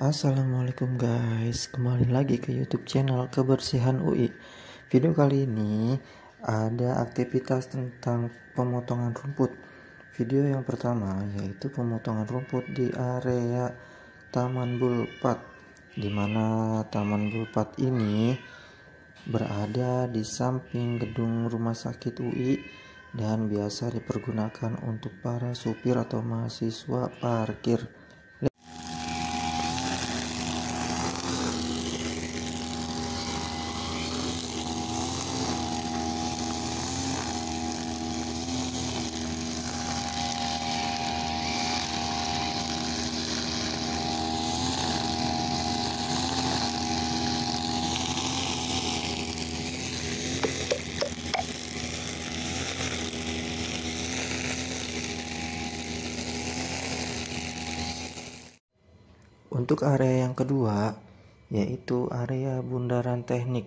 Assalamualaikum guys, kembali lagi ke YouTube channel Kebersihan UI. Video kali ini ada aktivitas tentang pemotongan rumput. Video yang pertama yaitu pemotongan rumput di area Taman Bulpat. Di mana Taman Bulpat ini berada di samping gedung rumah sakit UI dan biasa dipergunakan untuk para supir atau mahasiswa parkir. Untuk area yang kedua, yaitu area bundaran teknik,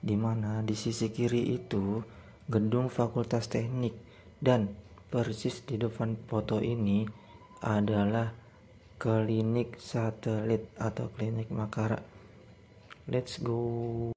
di mana di sisi kiri itu gedung Fakultas Teknik dan persis di depan foto ini adalah klinik satelit atau klinik Makara. Let's go.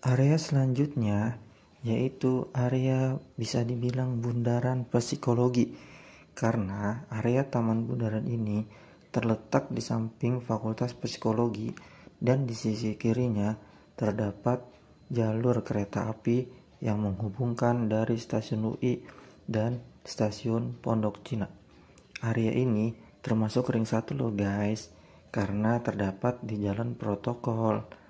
Area selanjutnya yaitu area bisa dibilang bundaran psikologi karena area Taman Bundaran ini terletak di samping Fakultas Psikologi dan di sisi kirinya terdapat jalur kereta api yang menghubungkan dari stasiun UI dan stasiun Pondok Cina. Area ini termasuk ring satu loh guys karena terdapat di jalan protokol